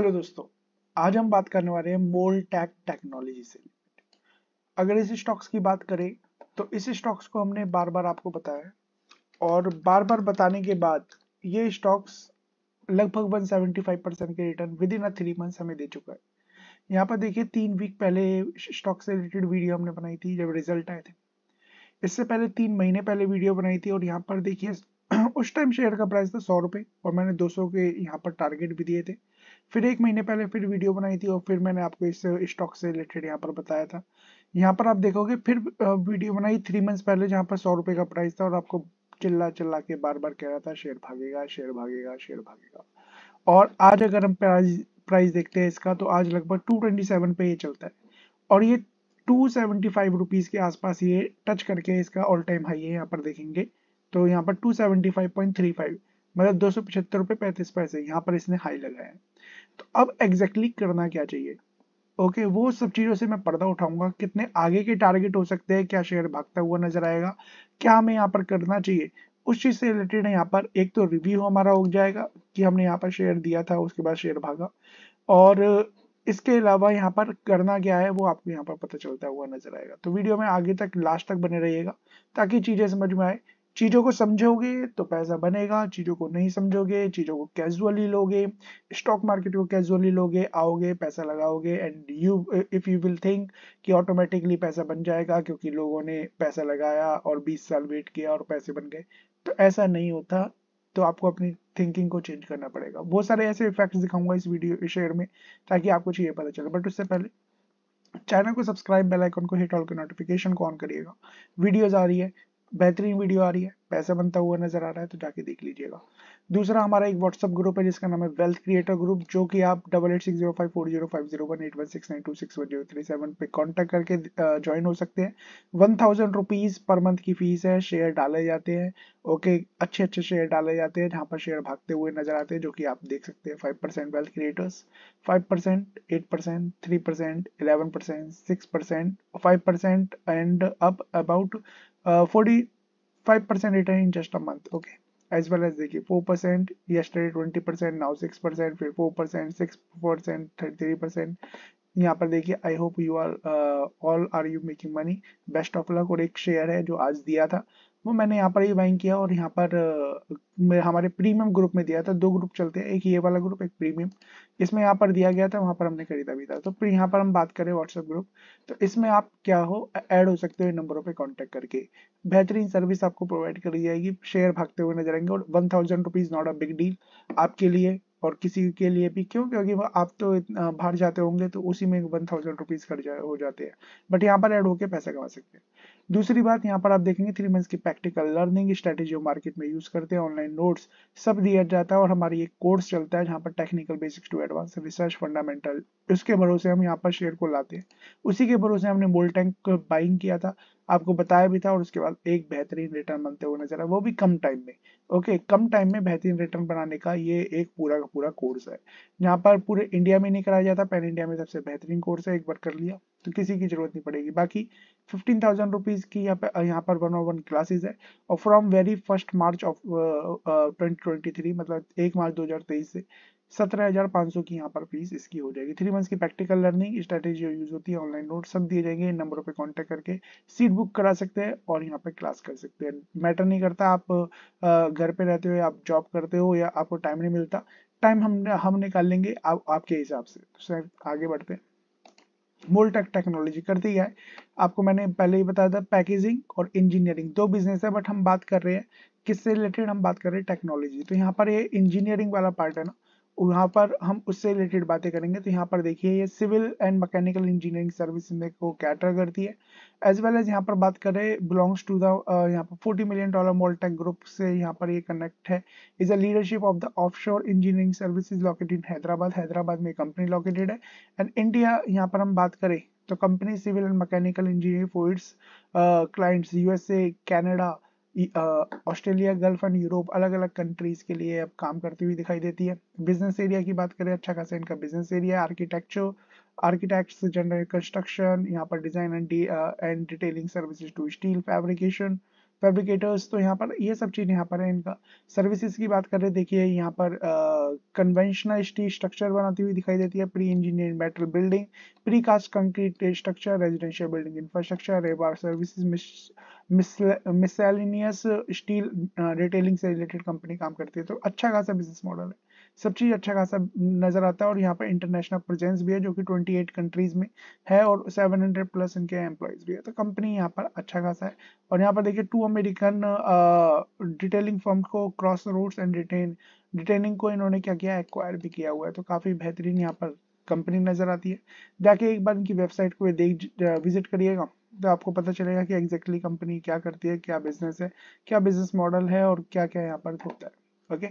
Hello दोस्तों आज हम बात करने वाले हैं मोल टैक टेक्नोलॉजी से अगर इस स्टॉक्स की बात करें तो इस स्टॉक्स को हमने बार बार आपको बताया और बार बार बताने के बाद ये स्टॉक्स लगभग 175 परसेंट के return within a three months हमें दे चुका है यहाँ पर देखिए तीन वीक पहले स्टॉक से रिलेटेड वीडियो हमने बनाई थी जब रिजल्ट आए थे इससे पहले तीन महीने पहले वीडियो बनाई थी और यहाँ पर देखिए उस टाइम शेयर का प्राइस था सौ रुपये और मैंने 200 के यहाँ पर टारगेट भी दिए थे फिर एक महीने पहले फिर वीडियो बनाई थी और फिर मैंने आपको इस स्टॉक से रिलेटेड यहाँ पर बताया था यहाँ पर आप देखोगे फिर वीडियो बनाई थ्री मंथ्स पहले जहाँ पर सौ रुपये का प्राइस था और आपको चिल्ला चिल्ला के बार बार कह रहा था शेयर भागेगा शेयर भागेगा शेयर भागेगा और आज अगर हम प्राइस प्राइस देखते हैं इसका तो आज लगभग टू ट्वेंटी सेवन पे ये चलता है और ये टू सेवेंटी फाइव रुपीज़ के आसपास ये टच करके इसका ऑल टाइम हाई है यहाँ पर देखेंगे तो यहाँ पर two seventy five point three five मतलब दो सौ पचहत्तर रुपए पैंतीस पैसे यहाँ पर इसने हाई लगाया तो अब एग्जैक्टली exactly करना क्या चाहिए ओके okay, वो सब चीज़ों से मैं पर्दा उठाऊंगा कितने आगे के टारगेट हो सकते हैं क्या शेयर भागता हुआ नजर आएगा क्या हमें यहाँ पर करना चाहिए उस चीज़ से रिलेटेड यहाँ पर एक तो रिव्यू हमारा हो जाएगा कि हमने यहाँ पर शेयर दिया था उसके बाद शेयर भागा और इसके अलावा यहाँ पर करना क्या है वो आपको यहाँ पर पता चलता हुआ नजर आएगा तो वीडियो में आगे तक लास्ट तक बने रहिएगा ताकि चीज़ें समझ में आए चीज़ों को समझोगे तो पैसा बनेगा चीज़ों को नहीं समझोगे चीज़ों को कैजुअली लोगे स्टॉक मार्केट को कैजुअली लोगे आओगे पैसा लगाओगे and you if you will think कि ऑटोमेटिकली पैसा बन जाएगा क्योंकि लोगों ने पैसा लगाया और 20 साल वेट किया और पैसे बन गए तो ऐसा नहीं होता तो आपको अपनी थिंकिंग को चेंज करना पड़ेगा बहुत सारे ऐसे इफेक्ट्स दिखाऊंगा इस वीडियो शेयर में ताकि आपको चीज़ें पता चले बट उससे पहले चैनल को सब्सक्राइब बेल आइकन को हिट ऑल के नोटिफिकेशन को ऑन करिएगा वीडियोस आ रही है बेहतरीन वीडियो आ रही है पैसा बनता हुआ नजर आ रहा है तो जाके देख लीजिएगा दूसरा हमारा एक व्हाट्सअप ग्रुप है जिसका नाम है वेल्थ क्रिएटर ग्रुप जो कि आप double eight six zero five four zero five zero one eight one six nine two six one zero three seven पे कॉन्टेक्ट करके ज्वाइन हो सकते हैं one thousand rupees per month की फीस है शेयर डाले जाते हैं ओके अच्छे अच्छे शेयर डाले जाते हैं जहाँ पर शेयर भागते हुए नजर आते हैं जो कि आप देख सकते हैं five percent wealth creators five percent eight percent three percent eleven percent six percent five percent and अब about uh, 45% return in just a month okay as well as देखिए 4% yesterday 20% now 6% फिर 4% 6% 33% यहाँ पर देखिए I hope you are all are you making money best of luck और एक share है जो आज दिया था वो मैंने यहाँ पर ही बाइंग किया और यहाँ पर uh, हमारे प्रीमियम ग्रुप में दिया था दो ग्रुप चलते हैं एक ये वाला ग्रुप एक प्रीमियम इसमें यहाँ पर दिया गया था वहां पर हमने खरीदा भी था तो फिर यहाँ पर हम बात करें व्हाट्सएप ग्रुप तो इसमें आप क्या हो ऐड हो सकते हो इन नंबरों पे कांटेक्ट करके बेहतरीन सर्विस आपको प्रोवाइड करी जाएगी शेयर भागते हुए नजर आएंगे और one thousand rupees not a big deal आपके लिए और किसी के लिए भी क्यों क्योंकि आप तो बाहर जाते होंगे तो उसी में वन थाउजेंड रुपीज खर्च हो जाते हैं बट यहाँ पर ऐड होके पैसा कमा सकते हैं दूसरी बात यहाँ पर आप देखेंगे थ्री मंथ्स की प्रैक्टिकल लर्निंग स्ट्रेटेजी मार्केट में यूज करते हैं ऑनलाइन नोट्स सब दिया जाता है और हमारी एक कोर्स चलता है जहाँ पर technical basics to advance research fundamental उसके भरोसे हम यहाँ पर शेयर को लाते हैं उसी के भरोसे हमने टैंक बाइंग किया था आपको बताया भी था और उसके बाद एक बेहतरीन रिटर्न बनते हुए नजर आए वो भी कम टाइम में ओके कम टाइम में बेहतरीन रिटर्न बनाने का ये एक पूरा का पूरा कोर्स है यहाँ पर पूरे इंडिया में नहीं कराया जाता पैन इंडिया में सबसे बेहतरीन कोर्स है एक बार कर लिया तो किसी की जरूरत नहीं पड़ेगी बाकी फिफ्टीन थाउजेंड रुपीज की यहाँ पे यहाँ पर वन ऑन वन क्लासेज है और from very first March of twenty twenty three मतलब एक मार्च दो हजार तेईस से सत्रह हजार पाँच सौ की यहाँ पर फीस इसकी हो जाएगी थ्री मंथ्स की प्रैक्टिकल लर्निंग स्ट्रैटेजी यूज होती है ऑनलाइन नोट सब दिए जाएंगे इन नंबरों पे कांटेक्ट करके सीट बुक करा सकते हैं और यहाँ पे क्लास कर सकते हैं मैटर नहीं करता आप घर पे रहते हो या आप जॉब करते हो या आपको टाइम नहीं मिलता टाइम हम हम निकाल लेंगे आप, आपके हिसाब से तो सर आगे बढ़ते हैं मोलटेक टेक्नोलॉजी करती है आपको मैंने पहले ही बताया था पैकेजिंग और इंजीनियरिंग दो बिजनेस है बट हम बात कर रहे हैं किससे रिलेटेड हम बात कर रहे हैं टेक्नोलॉजी तो यहाँ पर ये इंजीनियरिंग वाला पार्ट है ना वहाँ पर हम उससे रिलेटेड बातें करेंगे तो यहाँ पर देखिए ये civil and mechanical engineering service में को कैटर करती है एज वेल एज यहाँ पर बात करें बिलोंग्स टू द यहाँ पर forty million dollar Moldtek group से यहाँ पर ये कनेक्ट है is a leadership of the offshore engineering service located in Hyderabad Hyderabad में कंपनी लोकेटेड है एंड इंडिया यहाँ पर हम बात करें तो company civil and mechanical engineering for its clients USA Canada Australia Gulf and Europe अलग अलग कंट्रीज के लिए अब काम करती हुई दिखाई देती है बिजनेस एरिया की बात करें अच्छा खासा इनका business area architecture architect general construction यहाँ पर design and and detailing services to steel fabrication fabricators तो यहाँ पर ये सब चीज़ यहाँ पर है इनका सर्विसेज की बात करें देखिए यहाँ पर कन्वेंशनल स्टील स्ट्रक्चर बनाती हुई दिखाई देती है pre engineering metal building pre cast concrete structure residential building infrastructure rebar services miscellaneous steel retailing से रिलेटेड कंपनी काम करती है तो अच्छा खासा बिजनेस मॉडल है सब चीज़ अच्छा खासा नज़र आता है और यहाँ पर इंटरनेशनल प्रेजेंस भी है जो कि 28 कंट्रीज़ में है और 700 प्लस इनके एम्प्लॉयज़ भी है तो कंपनी यहाँ पर अच्छा खासा है और यहाँ पर देखिए टू अमेरिकन डिटेलिंग फर्म को cross roads and detain detaining को इन्होंने क्या किया एक्वायर भी किया हुआ है तो काफ़ी बेहतरीन यहाँ पर कंपनी नज़र आती है जाके एक बार इनकी वेबसाइट को देख विजिट करिएगा तो आपको पता चलेगा कि एग्जैक्टली exactly कंपनी क्या करती है क्या बिजनेस है क्या बिजनेस मॉडल है और क्या क्या यहाँ पर होता है ओके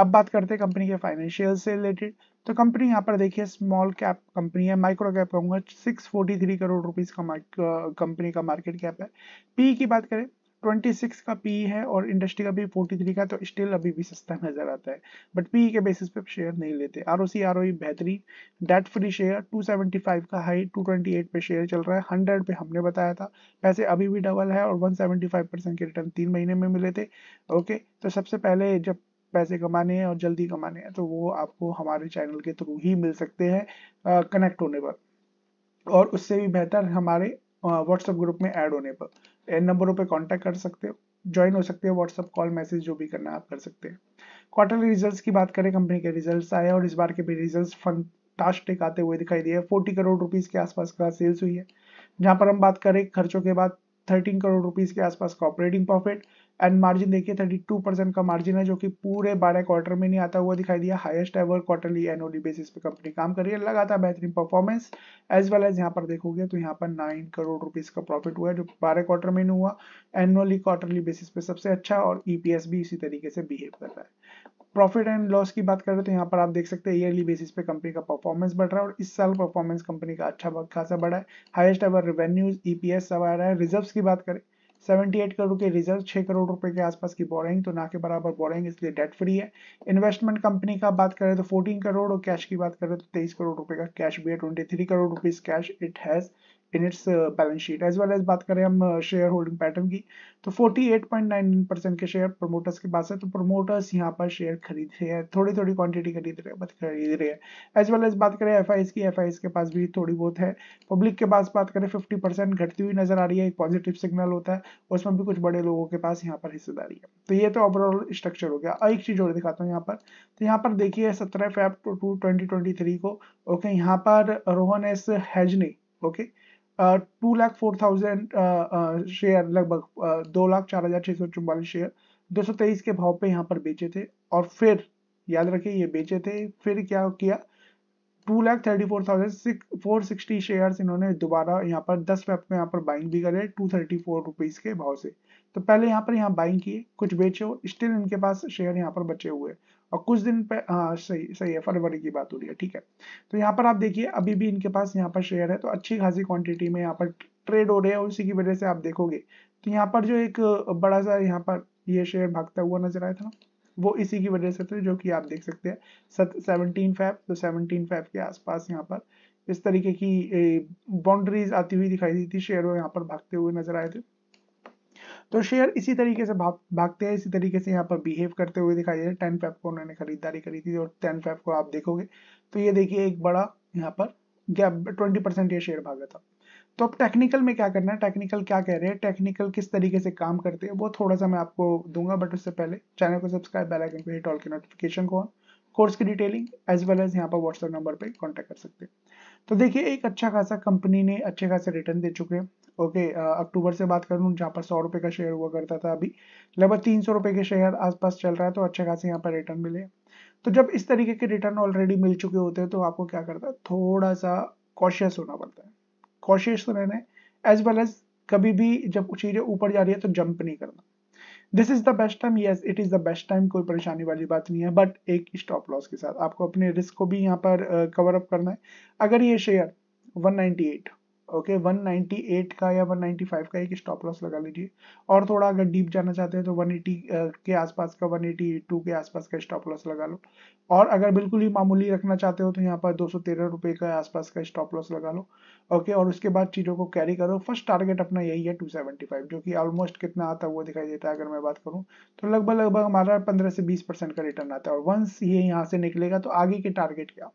अब बात करते हैं कंपनी के फाइनेंशियल से रिलेटेड तो कंपनी यहाँ पर देखिए स्मॉल कैप कंपनी है माइक्रो कैप कहूंगा six forty three crore rupees का कंपनी का मार्केट कैप है पी की बात करें 26 का पी है और इंडस्ट्री का भी 43 का तो स्टिल अभी भी सस्ता नजर आता है बट पी के बेसिस पे शेयर नहीं लेते R O C R O बेहतरीन डेट फ्री शेयर 275 का हाई 228 पे शेयर चल रहा है 100 पे हमने बताया था पैसे अभी भी डबल है और 175 परसेंट के रिटर्न तीन महीने में मिले थे ओके तो सबसे पहले जब पैसे कमाने हैं और जल्दी कमाने हैं तो वो आपको हमारे चैनल के थ्रू ही मिल सकते हैं कनेक्ट होने पर और उससे भी बेहतर हमारे व्हाट्सएप ग्रुप में ऐड होने पर इन नंबरों पर कॉन्टेक्ट कर सकते हो ज्वाइन हो सकते हो व्हाट्सएप कॉल मैसेज जो भी करना आप कर सकते हैं क्वार्टरली रिजल्ट्स की बात करें कंपनी के रिजल्ट्स आए और इस बार के भी रिजल्ट्स फंटास्टिक आते हुए दिखाई दिए फोर्टी करोड़ रुपीज के आसपास का सेल्स हुई है जहां पर हम बात करें खर्चों के बाद थर्टीन करोड़ रुपीज के आसपास का ऑपरेटिंग प्रॉफिट एंड मार्जिन देखिए थर्टी टू परसेंट का मार्जिन है जो कि पूरे बारह क्वार्टर में नहीं आता हुआ दिखाई दिया हाईएस्ट एवर क्वार्टरली एनओडी बेसिस पे कंपनी काम कर रही है लगातार बेहतरीन परफॉर्मेंस एज वेल एज यहाँ पर देखोगे तो यहाँ पर नाइन करोड़ रुपीज का प्रॉफिट हुआ है जो बारह क्वार्टर में नहीं हुआ एनुअली क्वार्टरली बेसिस पे सबसे अच्छा और ईपीएस e भी इसी तरीके से बिहेव कर रहा है प्रॉफिट एंड लॉस की बात करें तो यहाँ पर आप देख सकते हैं ईयरली बेसिस पे कंपनी का परफॉर्मेंस बढ़ रहा है और इस साल परफॉर्मेंस कंपनी का अच्छा खासा बढ़ा है हाईएस्ट एवर रेवेन्यूज ईपीएस सब आ रहा है रिजर्व्स की बात करें 78 करोड़ के रिजर्व 6 करोड़ रुपए के आसपास की बोरिंग तो ना के बराबर बोरिंग इसलिए डेट फ्री है इन्वेस्टमेंट कंपनी का बात करें तो 14 करोड़ और कैश की बात करें तो 23 करोड़ रुपए का कैश भी है 23 crore rupees cash it has in its balance sheet as well as बात करें हम शेयर होल्डिंग पैटर्न की तो 48.9 परसेंट के शेयर प्रमोटर्स के पास है तो प्रमोटर्स यहाँ पर शेयर खरीद रहे हैं थोड़ी थोड़ी क्वांटिटी खरीद रहे हैं खरीद रहे हैं एज वेल एज बात करें एफ की एफ के पास भी थोड़ी बहुत है पब्लिक के पास बात करें फिफ्टी घटती हुई नजर आ रही है एक पॉजिटिव सिग्नल होता है उसमें भी कुछ बड़े लोगों के पास यहाँ पर हिस्सेदारी है तो ये तो ओवरऑल स्ट्रक्चर हो गया एक चीज और दिखाता हूँ यहाँ पर तो यहाँ पर देखिए सत्रह फेब टू ट्वेंटी को ओके यहाँ पर रोहन एस हैजनी okay okay? Two lakh four thousand share लगभग दो लाख चार हजार छह सौ चौवालीस शेयर दो सौ तेईस के भाव पे यहाँ पर बेचे थे और फिर याद रखिए ये बेचे थे फिर क्या किया two lakh thirty four thousand four sixty share इन्होंने दोबारा यहाँ पर दस वेब में यहाँ पर बाइंग भी करे टू थर्टी फोर रुपीज के भाव से तो पहले यहाँ पर यहाँ बाइंग किए कुछ बेचे हो स्टिल इनके पास शेयर यहाँ पर बचे हुए और कुछ दिन पे हाँ सही सही है फरवरी की बात हो रही है ठीक है तो यहाँ पर आप देखिए अभी भी इनके पास यहाँ पर शेयर है तो अच्छी खासी क्वांटिटी में यहाँ पर ट्रेड हो रहे हैं उसी की वजह से आप देखोगे तो यहाँ पर जो एक बड़ा सा यहाँ पर ये शेयर भागता हुआ नजर आया था ना वो इसी की वजह से थे जो कि आप देख सकते हैं सेवनटीन फैब तो सेवनटीन फैब के आसपास यहाँ पर इस तरीके की बाउंड्रीज आती हुई दिखाई दी थी शेयर यहाँ पर भागते हुए नजर आए थे तो शेयर इसी तरीके से भाग भागते हैं इसी तरीके से यहाँ पर बिहेव करते हुए दिखाई दे रहे टेन फाइव को उन्होंने खरीदारी करी थी और टेन पे को आप देखोगे तो ये देखिए एक बड़ा यहाँ पर गैप ट्वेंटी परसेंट ये शेयर भागा था तो अब टेक्निकल में क्या करना है टेक्निकल क्या कह रहे हैं टेक्निकल किस तरीके से काम करते हैं वो थोड़ा सा मैं आपको दूंगा बट उससे पहले चैनल को सब्सक्राइब बेल आइकन पे हिट ऑल के नोटिफिकेशन को ऑन कोर्स की डिटेलिंग एज वेल एज यहाँ पर व्हाट्सएप नंबर पर कांटेक्ट कर सकते हैं तो देखिए एक अच्छा खासा कंपनी ने अच्छे खासे रिटर्न दे चुके हैं ओके अक्टूबर से बात करूँ जहाँ पर सौ रुपये का शेयर हुआ करता था अभी लगभग तीन सौ रुपये के शेयर आसपास चल रहा है तो अच्छा खासा यहाँ पर रिटर्न मिले तो जब इस तरीके के रिटर्न ऑलरेडी मिल चुके होते हैं तो आपको क्या करता है थोड़ा सा कॉशियस होना पड़ता है कॉशियस तो रहना है एज वेल एज कभी भी जब चीज़ें ऊपर जा रही है तो जंप नहीं करना this is the best time yes it is the best time कोई परेशानी वाली बात नहीं है बट एक स्टॉप लॉस के साथ आपको अपने रिस्क को भी यहाँ पर कवर uh, अप करना है अगर ये शेयर 198 ओके नाइन्टी 198 का या 195 का एक स्टॉप लॉस लगा लीजिए और थोड़ा अगर डीप जाना चाहते हैं तो 180 के आसपास का 182 के आसपास का स्टॉप लॉस लगा लो और अगर बिल्कुल ही मामूली रखना चाहते हो तो यहाँ पर दो सौ के आसपास का स्टॉप लॉस लगा लो ओके और उसके बाद चीज़ों को कैरी करो फर्स्ट टारगेट अपना यही है फाइव जो कि ऑलमोस्ट कितना आता है वो दिखाई देता है अगर मैं बात करूँ तो लगभग लगभग हमारा पंद्रह से बीस परसेंट का रिटर्न आता है और वंस ये यहाँ से निकलेगा तो आगे के टारगेट क्या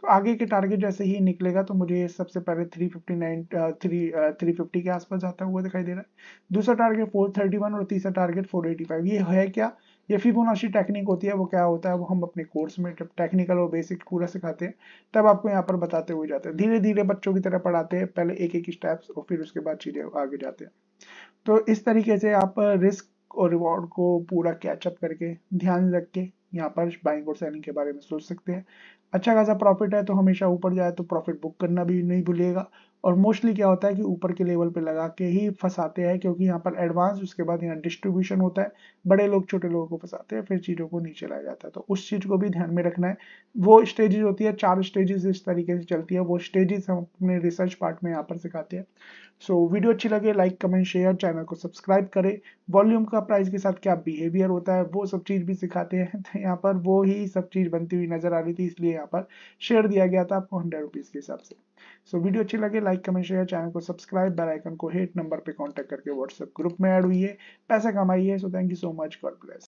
तो आगे के टारगेट जैसे ही निकलेगा तो मुझे सबसे पहले 359 थ्री थ्री फिफ्टी के आसपास जाता हुआ दिखाई दे रहा है दूसरा टारगेट 431 और तीसरा टारगेट 485 ये है क्या ये फिबोनाची टेक्निक होती है वो क्या होता है वो हम अपने कोर्स में जब टेक्निकल और बेसिक पूरा सिखाते हैं तब आपको यहाँ पर बताते हुए जाते हैं धीरे धीरे बच्चों की तरह पढ़ाते हैं पहले एक एक स्टेप्स और फिर उसके बाद चीज़ें आगे जाते हैं तो इस तरीके से आप रिस्क और रिवॉर्ड को पूरा कैचअप करके ध्यान रख के यहाँ पर बाइंग और सेलिंग के बारे में सोच सकते हैं अच्छा खासा प्रॉफिट है तो हमेशा ऊपर जाए तो प्रॉफिट बुक करना भी नहीं भूलिएगा और मोस्टली क्या होता है कि ऊपर के लेवल पे लगा के ही फंसाते हैं क्योंकि यहाँ पर एडवांस उसके बाद यहाँ डिस्ट्रीब्यूशन होता है बड़े लोग छोटे लोगों को फंसाते हैं फिर चीज़ों को नीचे लाया जाता है तो उस चीज़ को भी ध्यान में रखना है वो स्टेजेस होती है चार स्टेजेस इस तरीके से चलती है वो स्टेजेस हम अपने रिसर्च पार्ट में यहाँ पर सिखाते हैं सो so, वीडियो अच्छी लगे लाइक कमेंट शेयर चैनल को सब्सक्राइब करें वॉल्यूम का प्राइस के साथ क्या बिहेवियर होता है वो सब चीज़ भी सिखाते हैं तो यहाँ पर वो ही सब चीज़ बनती हुई नजर आ रही थी इसलिए यहाँ पर शेयर दिया गया था आपको हंड्रेड रुपीज़ के हिसाब से सो so, वीडियो अच्छी लगे लाइक कमेंट शेयर चैनल को सब्सक्राइब बेलाइकन को हेट नंबर पर कॉन्टैक्ट करके व्हाट्सएप ग्रुप में एड हुई है पैसा कमाइए so thank you so much God bless